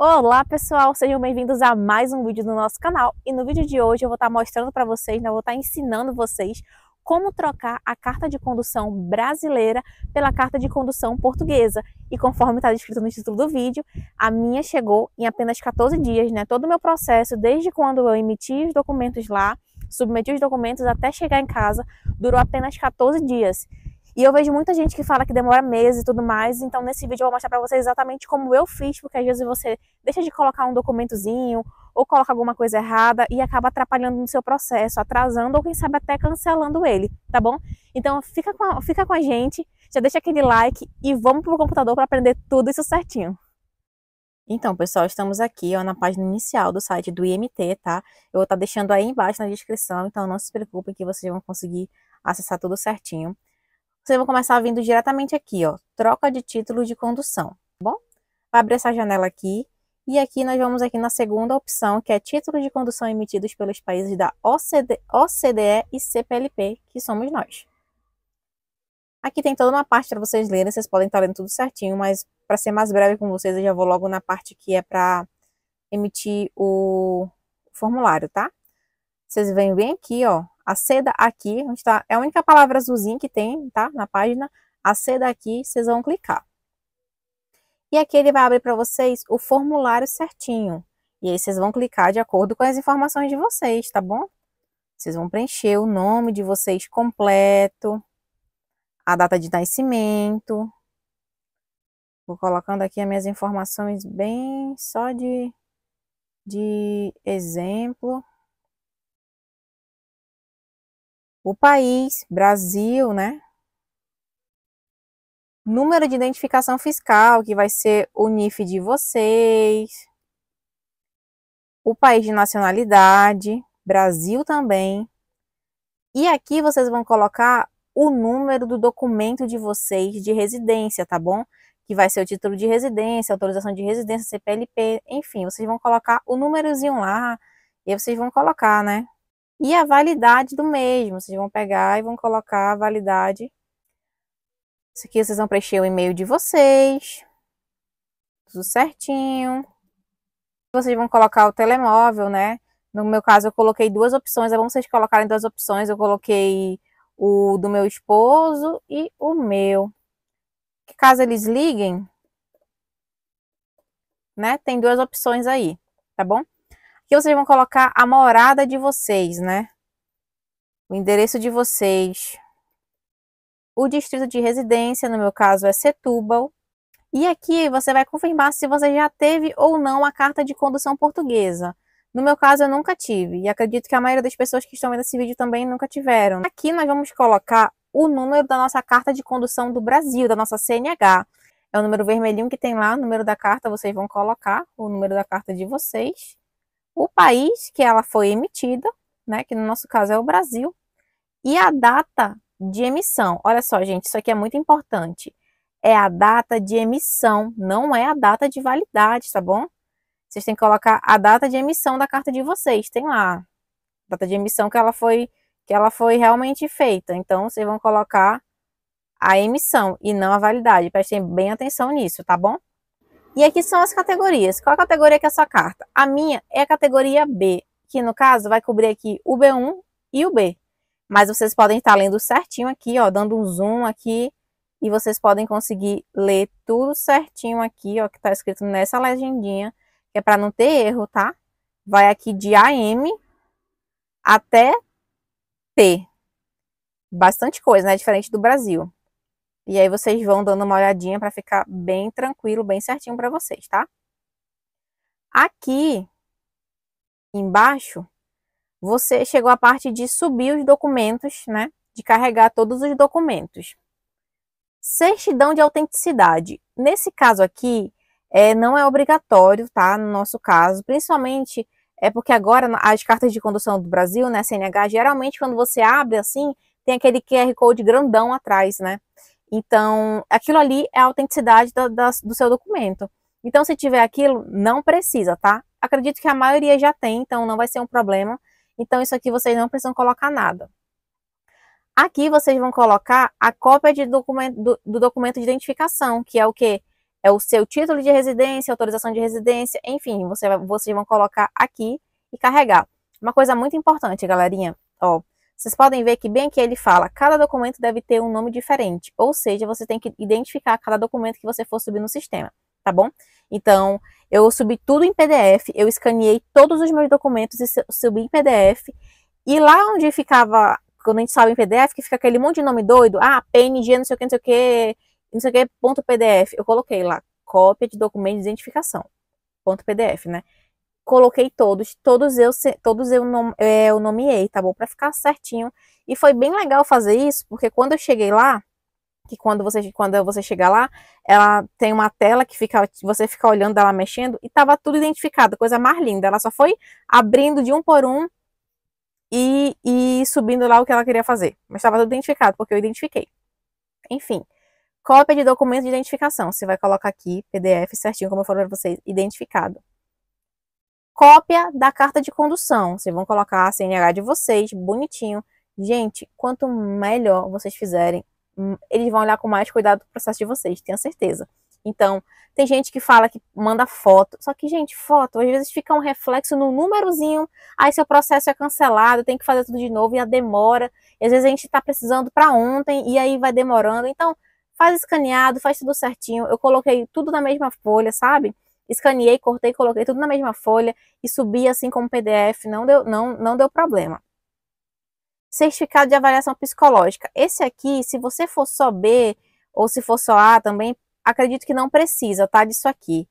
Olá pessoal, sejam bem-vindos a mais um vídeo do nosso canal e no vídeo de hoje eu vou estar mostrando para vocês, né, eu vou estar ensinando vocês como trocar a carta de condução brasileira pela carta de condução portuguesa e conforme está descrito no título do vídeo, a minha chegou em apenas 14 dias, né, todo o meu processo desde quando eu emiti os documentos lá submeti os documentos até chegar em casa, durou apenas 14 dias. E eu vejo muita gente que fala que demora meses e tudo mais, então nesse vídeo eu vou mostrar para vocês exatamente como eu fiz, porque às vezes você deixa de colocar um documentozinho ou coloca alguma coisa errada e acaba atrapalhando no seu processo, atrasando ou quem sabe até cancelando ele, tá bom? Então fica com a, fica com a gente, já deixa aquele like e vamos pro computador para aprender tudo isso certinho. Então, pessoal, estamos aqui ó, na página inicial do site do IMT, tá? Eu vou estar tá deixando aí embaixo na descrição, então não se preocupem que vocês vão conseguir acessar tudo certinho. Vocês vão então, começar vindo diretamente aqui, ó, troca de título de condução, tá bom? Abre essa janela aqui e aqui nós vamos aqui na segunda opção, que é título de condução emitidos pelos países da OCDE, OCDE e CPLP, que somos nós. Aqui tem toda uma parte para vocês lerem, vocês podem estar tá lendo tudo certinho, mas para ser mais breve com vocês, eu já vou logo na parte que é para emitir o formulário, tá? Vocês vêm bem aqui, ó, a seda aqui, onde tá, é a única palavra azulzinha que tem, tá? Na página. A seda aqui, vocês vão clicar. E aqui ele vai abrir para vocês o formulário certinho. E aí vocês vão clicar de acordo com as informações de vocês, tá bom? Vocês vão preencher o nome de vocês completo, a data de nascimento. Vou colocando aqui as minhas informações bem só de, de exemplo. o país, Brasil, né? Número de identificação fiscal, que vai ser o NIF de vocês. O país de nacionalidade, Brasil também. E aqui vocês vão colocar o número do documento de vocês de residência, tá bom? Que vai ser o título de residência, autorização de residência, CPLP, enfim, vocês vão colocar o númerozinho lá e vocês vão colocar, né? e a validade do mesmo. Vocês vão pegar e vão colocar a validade. Isso aqui vocês vão preencher o e-mail de vocês. Tudo certinho. Vocês vão colocar o telemóvel, né? No meu caso, eu coloquei duas opções. É bom vocês colocarem duas opções. Eu coloquei o do meu esposo e o meu. caso eles liguem, né? Tem duas opções aí, tá bom? Aqui vocês vão colocar a morada de vocês, né? O endereço de vocês. O distrito de residência, no meu caso é Setúbal. E aqui você vai confirmar se você já teve ou não a carta de condução portuguesa. No meu caso, eu nunca tive, e acredito que a maioria das pessoas que estão vendo esse vídeo também nunca tiveram. Aqui nós vamos colocar o número da nossa carta de condução do Brasil, da nossa CNH. É o número vermelhinho que tem lá, o número da carta, vocês vão colocar o número da carta de vocês o país que ela foi emitida, né, que no nosso caso é o Brasil, e a data de emissão. Olha só, gente, isso aqui é muito importante. É a data de emissão, não é a data de validade, tá bom? Vocês têm que colocar a data de emissão da carta de vocês. Tem lá data de emissão que ela foi que ela foi realmente feita. Então vocês vão colocar a emissão e não a validade. Prestem bem atenção nisso, tá bom? E aqui são as categorias. Qual a categoria que é a sua carta? A minha é a categoria B, que no caso vai cobrir aqui o B1 e o B. Mas vocês podem estar lendo certinho aqui, ó, dando um zoom aqui, e vocês podem conseguir ler tudo certinho aqui, ó, que tá escrito nessa legendinha, que é para não ter erro, tá? Vai aqui de AM até T. Bastante coisa, né? Diferente do Brasil. E aí vocês vão dando uma olhadinha para ficar bem tranquilo, bem certinho para vocês, tá? Aqui embaixo, você chegou à parte de subir os documentos, né? De carregar todos os documentos. Certidão de autenticidade. Nesse caso aqui, é, não é obrigatório, tá? No nosso caso, principalmente é porque agora as cartas de condução do Brasil, né, CNH, geralmente quando você abre assim, tem aquele QR Code grandão atrás, né? Então, aquilo ali é a autenticidade da, da, do seu documento. Então, se tiver aquilo, não precisa, tá? Acredito que a maioria já tem, então não vai ser um problema. Então, isso aqui vocês não precisam colocar nada. Aqui vocês vão colocar a cópia de documento, do, do documento de identificação, que é o quê? É o seu título de residência, autorização de residência, enfim, você, vocês vão colocar aqui e carregar. Uma coisa muito importante, galerinha, ó, vocês podem ver que bem que ele fala, cada documento deve ter um nome diferente, ou seja, você tem que identificar cada documento que você for subir no sistema, tá bom? Então, eu subi tudo em PDF, eu escaneei todos os meus documentos e subi em PDF, e lá onde ficava, quando a gente salva em PDF, que fica aquele monte de nome doido, ah, PNG, não sei o que, não sei o que, não sei o que, ponto PDF, eu coloquei lá, cópia de documento de identificação, ponto PDF, né? coloquei todos, todos eu, todos eu, é, eu nomeei, tá bom? Para ficar certinho. E foi bem legal fazer isso, porque quando eu cheguei lá, que quando você, quando você chegar lá, ela tem uma tela que fica, você fica olhando ela mexendo e tava tudo identificado, coisa mais linda. Ela só foi abrindo de um por um e, e subindo lá o que ela queria fazer. Mas estava tudo identificado, porque eu identifiquei. Enfim, cópia de documento de identificação. Você vai colocar aqui, PDF certinho, como eu falei para vocês, identificado cópia da carta de condução. Vocês vão colocar a CNH de vocês, bonitinho. Gente, quanto melhor vocês fizerem, hum, eles vão olhar com mais cuidado o processo de vocês, tenho certeza. Então, tem gente que fala que manda foto, só que, gente, foto às vezes fica um reflexo no númerozinho, aí seu processo é cancelado, tem que fazer tudo de novo e a demora. E às vezes a gente está precisando para ontem e aí vai demorando. Então, faz escaneado, faz tudo certinho. Eu coloquei tudo na mesma folha, sabe? escaneei, cortei, coloquei tudo na mesma folha e subi assim como PDF, não deu, não, não deu problema. Certificado de avaliação psicológica. Esse aqui, se você for só B ou se for só A também, acredito que não precisa, tá? Disso aqui.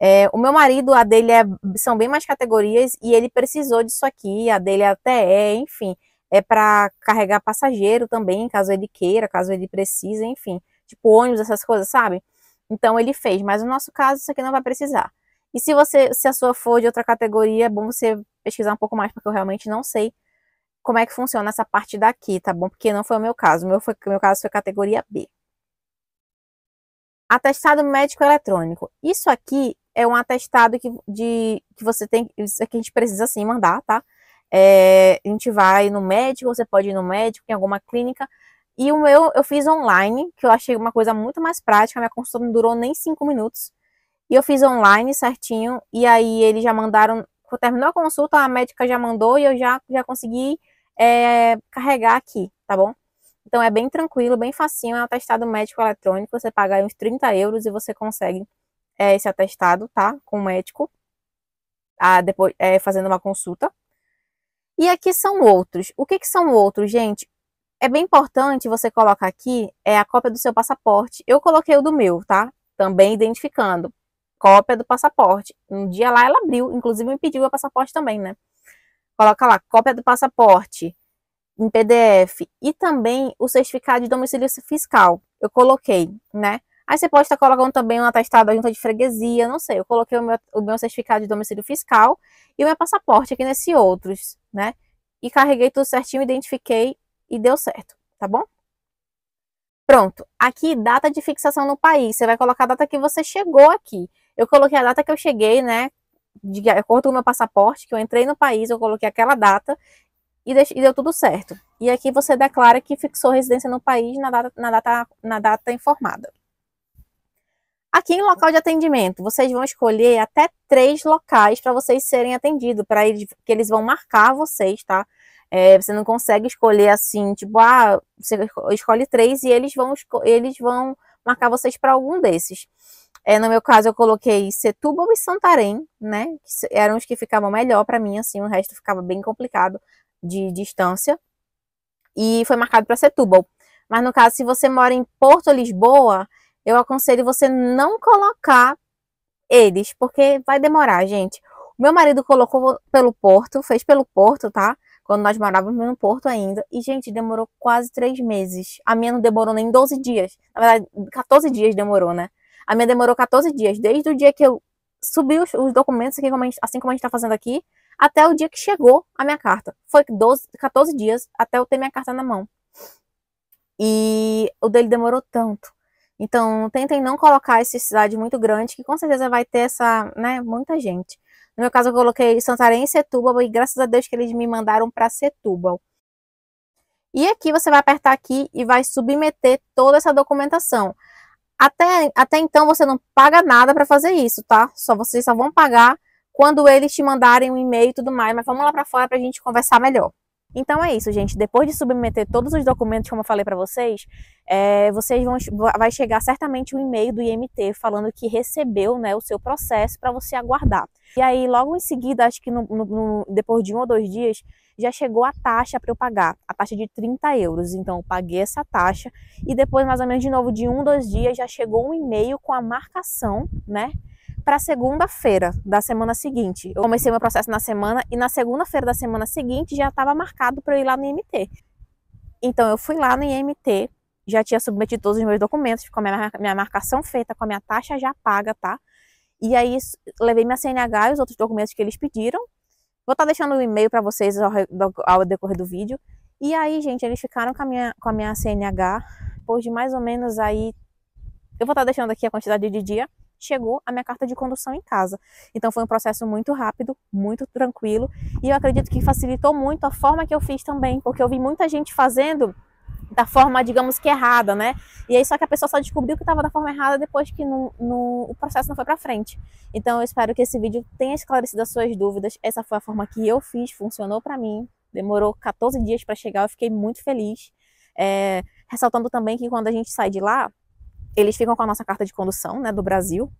É, o meu marido, a dele é, são bem mais categorias e ele precisou disso aqui, a dele é até é, enfim, é para carregar passageiro também, caso ele queira, caso ele precise, enfim, tipo ônibus, essas coisas, sabe? Então ele fez, mas no nosso caso isso aqui não vai precisar. E se você, se a sua for de outra categoria, é bom você pesquisar um pouco mais, porque eu realmente não sei como é que funciona essa parte daqui, tá bom? Porque não foi o meu caso, o meu, foi, meu caso foi categoria B. Atestado médico eletrônico. Isso aqui é um atestado que, de, que você tem, isso aqui a gente precisa sim mandar, tá? É, a gente vai no médico, você pode ir no médico, em alguma clínica, e o meu eu fiz online, que eu achei uma coisa muito mais prática, minha consulta não durou nem cinco minutos. E eu fiz online certinho, e aí eles já mandaram, terminou a consulta, a médica já mandou e eu já, já consegui é, carregar aqui, tá bom? Então é bem tranquilo, bem facinho, é um atestado médico eletrônico, você paga uns 30 euros e você consegue é, esse atestado, tá? Com o médico, a, depois, é, fazendo uma consulta. E aqui são outros. O que, que são outros, gente? É bem importante você colocar aqui é a cópia do seu passaporte. Eu coloquei o do meu, tá? Também identificando. Cópia do passaporte. Um dia lá ela abriu, inclusive me pediu o passaporte também, né? Coloca lá, cópia do passaporte em PDF e também o certificado de domicílio fiscal. Eu coloquei, né? Aí você pode estar colocando também um atestado da junta de freguesia, não sei. Eu coloquei o meu, o meu certificado de domicílio fiscal e o meu passaporte aqui nesse outros, né? E carreguei tudo certinho, identifiquei e deu certo, tá bom? Pronto, aqui data de fixação no país, você vai colocar a data que você chegou aqui. Eu coloquei a data que eu cheguei, né, de acordo com o meu passaporte, que eu entrei no país, eu coloquei aquela data e, e deu tudo certo. E aqui você declara que fixou residência no país na data, na data, na data informada. Aqui em local de atendimento, vocês vão escolher até três locais para vocês serem atendidos, para eles que eles vão marcar vocês, tá? É, você não consegue escolher assim, tipo, ah, você escolhe três e eles vão, eles vão marcar vocês para algum desses. É, no meu caso, eu coloquei Setúbal e Santarém, né? Que eram os que ficavam melhor para mim, assim, o resto ficava bem complicado de distância. E foi marcado para Setúbal. Mas no caso, se você mora em Porto Lisboa, eu aconselho você não colocar eles, porque vai demorar, gente. O meu marido colocou pelo Porto, fez pelo Porto, tá? quando nós morávamos no Porto ainda. E, gente, demorou quase três meses. A minha não demorou nem 12 dias. Na verdade, 14 dias demorou, né? A minha demorou 14 dias, desde o dia que eu subi os, os documentos, aqui, como gente, assim como a gente está fazendo aqui, até o dia que chegou a minha carta. Foi 12, 14 dias até eu ter minha carta na mão. E o dele demorou tanto. Então, tentem não colocar essa cidade muito grande, que com certeza vai ter essa, né, muita gente. No meu caso, eu coloquei Santarém e Setúbal, e graças a Deus que eles me mandaram para Setúbal. E aqui você vai apertar aqui e vai submeter toda essa documentação. Até, até então você não paga nada para fazer isso, tá? Só vocês só vão pagar quando eles te mandarem um e-mail e tudo mais. Mas vamos lá para fora para a gente conversar melhor. Então é isso, gente. Depois de submeter todos os documentos, como eu falei para vocês, é, vocês vão vai chegar certamente um e-mail do IMT falando que recebeu né, o seu processo para você aguardar. E aí, logo em seguida, acho que no, no, no, depois de um ou dois dias, já chegou a taxa para eu pagar, a taxa de 30 euros. Então, eu paguei essa taxa e depois, mais ou menos de novo, de um, dois dias, já chegou um e-mail com a marcação, né? para segunda-feira da semana seguinte. Eu comecei meu processo na semana e na segunda-feira da semana seguinte já estava marcado para eu ir lá no IMT. Então eu fui lá no IMT, já tinha submetido todos os meus documentos, com a minha, minha marcação feita, com a minha taxa já paga, tá? E aí levei minha CNH e os outros documentos que eles pediram. Vou estar tá deixando o um e-mail para vocês ao, ao, decorrer do vídeo. E aí, gente, eles ficaram com a minha, com a minha CNH, depois de mais ou menos aí. Eu vou estar tá deixando aqui a quantidade de dia chegou a minha carta de condução em casa. Então foi um processo muito rápido, muito tranquilo e eu acredito que facilitou muito a forma que eu fiz também, porque eu vi muita gente fazendo da forma, digamos que errada, né? E aí só que a pessoa só descobriu que estava da forma errada depois que no, no, o processo não foi para frente. Então eu espero que esse vídeo tenha esclarecido as suas dúvidas. Essa foi a forma que eu fiz, funcionou para mim. Demorou 14 dias para chegar, eu fiquei muito feliz. É, ressaltando também que quando a gente sai de lá, eles ficam com a nossa carta de condução, né, do Brasil,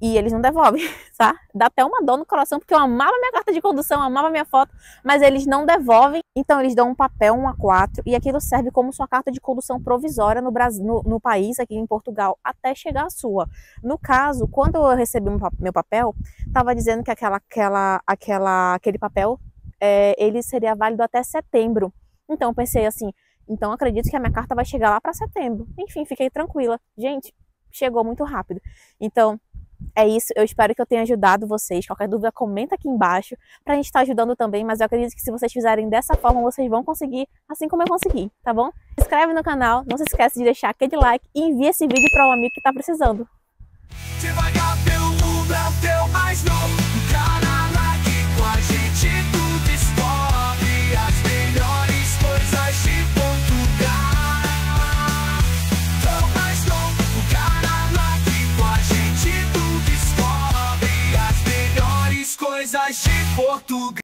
e eles não devolvem, tá? Dá até uma dor no coração, porque eu amava minha carta de condução, amava minha foto, mas eles não devolvem. Então eles dão um papel, um A4, e aquilo serve como sua carta de condução provisória no, Brasil, no, no país, aqui em Portugal, até chegar a sua. No caso, quando eu recebi meu papel, estava dizendo que aquela, aquela, aquela, aquele papel, é, ele seria válido até setembro. Então eu pensei assim, então acredito que a minha carta vai chegar lá para setembro. Enfim, fiquei tranquila. Gente, chegou muito rápido. Então, é isso, eu espero que eu tenha ajudado vocês. Qualquer dúvida, comenta aqui embaixo pra gente estar tá ajudando também, mas eu acredito que se vocês fizerem dessa forma, vocês vão conseguir, assim como eu consegui, tá bom? Se inscreve no canal, não se esquece de deixar aquele like e envia esse vídeo para um amigo que tá precisando. Devagar, pelo mundo é o teu mais novo, cara lá com a gente Portugal.